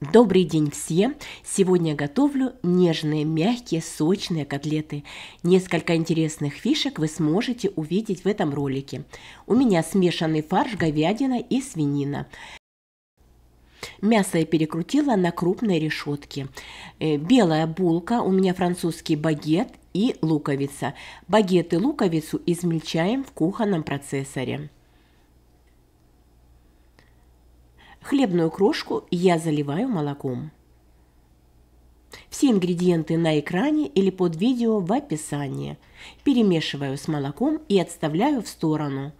Добрый день все! Сегодня готовлю нежные, мягкие, сочные котлеты. Несколько интересных фишек вы сможете увидеть в этом ролике. У меня смешанный фарш говядина и свинина. Мясо я перекрутила на крупной решетке. Э, белая булка, у меня французский багет и луковица. Багет и луковицу измельчаем в кухонном процессоре. Хлебную крошку я заливаю молоком. Все ингредиенты на экране или под видео в описании. Перемешиваю с молоком и отставляю в сторону.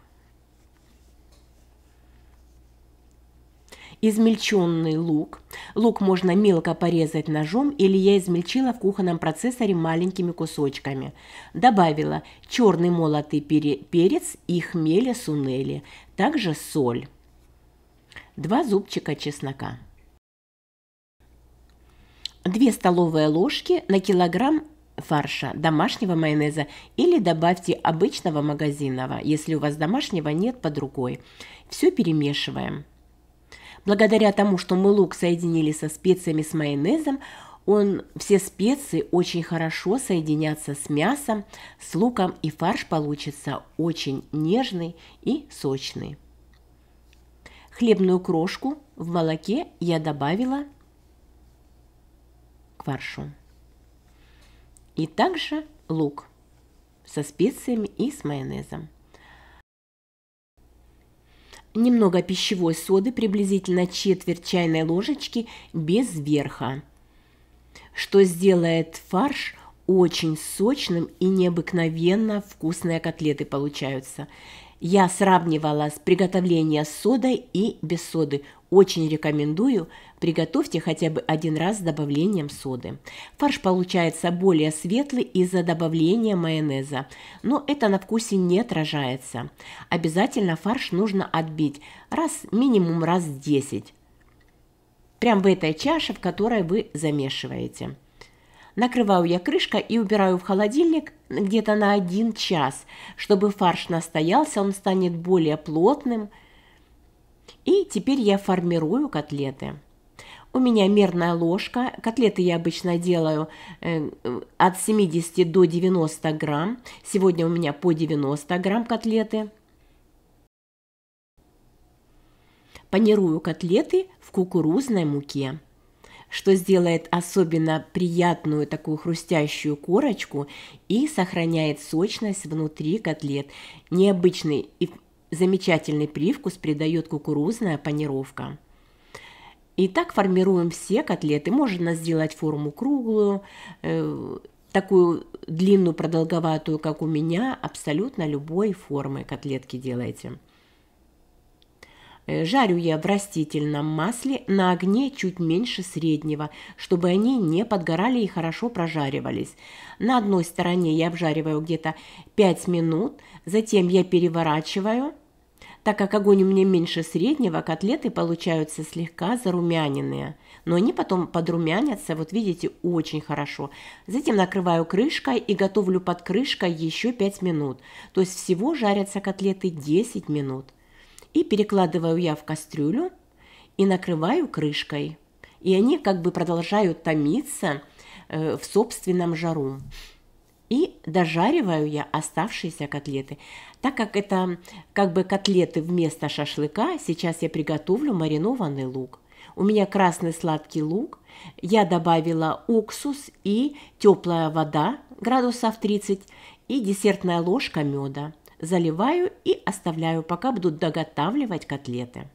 Измельченный лук. Лук можно мелко порезать ножом или я измельчила в кухонном процессоре маленькими кусочками. Добавила черный молотый перец и хмеля сунели, также соль. 2 зубчика чеснока. 2 столовые ложки на килограмм фарша, домашнего майонеза или добавьте обычного магазинного, если у вас домашнего нет под рукой. Все перемешиваем. Благодаря тому, что мы лук соединили со специями с майонезом, он, все специи очень хорошо соединятся с мясом, с луком, и фарш получится очень нежный и сочный. Хлебную крошку в молоке я добавила кваршу. И также лук со специями и с майонезом. Немного пищевой соды, приблизительно четверть чайной ложечки, без верха, что сделает фарш очень сочным и необыкновенно вкусные котлеты получаются. Я сравнивала с приготовления с содой и без соды. Очень рекомендую, приготовьте хотя бы один раз с добавлением соды. Фарш получается более светлый из-за добавления майонеза, но это на вкусе не отражается. Обязательно фарш нужно отбить раз минимум раз 10, прям в этой чаше, в которой вы замешиваете накрываю я крышкой и убираю в холодильник где-то на один час, чтобы фарш настоялся, он станет более плотным. И теперь я формирую котлеты. У меня мерная ложка. Котлеты я обычно делаю э, от 70 до 90 грамм. Сегодня у меня по 90 грамм котлеты. Панирую котлеты в кукурузной муке что сделает особенно приятную такую хрустящую корочку и сохраняет сочность внутри котлет. Необычный и замечательный привкус придает кукурузная панировка. Итак, формируем все котлеты. Можно сделать форму круглую, э, такую длинную, продолговатую, как у меня, абсолютно любой формы котлетки делайте. Э, жарю я в растительном масле на огне чуть меньше среднего, чтобы они не подгорали и хорошо прожаривались. На одной стороне я обжариваю где-то 5 минут, затем я переворачиваю. Так как огонь у меня меньше среднего, котлеты получаются слегка зарумяненные. Но они потом подрумянятся, вот видите, очень хорошо. Затем накрываю крышкой и готовлю под крышкой еще 5 минут. То есть всего жарятся котлеты 10 минут и перекладываю я в кастрюлю и накрываю крышкой. И они как бы продолжают томиться э, в собственном жару. И дожариваю я оставшиеся котлеты. Так как это как бы котлеты вместо шашлыка, сейчас я приготовлю маринованный лук. У меня красный сладкий лук, я добавила уксус и теплая вода градусов 30 и десертная ложка меда заливаю и оставляю, пока будут доготавливать котлеты.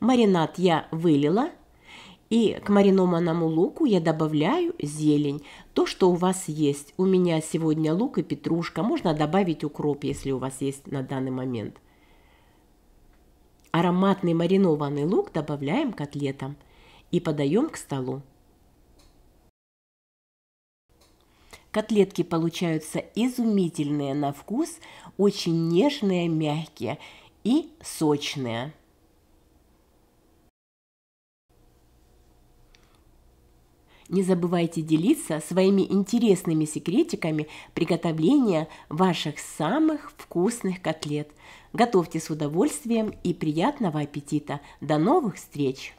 Маринад я вылила, и к маринованному луку я добавляю зелень, то, что у вас есть. У меня сегодня лук и петрушка, можно добавить укроп, если у вас есть на данный момент. Ароматный маринованный лук добавляем котлетам и подаем к столу. Котлетки получаются изумительные на вкус, очень нежные, мягкие и сочные. Не забывайте делиться своими интересными секретиками приготовления ваших самых вкусных котлет. Готовьте с удовольствием и приятного аппетита. До новых встреч!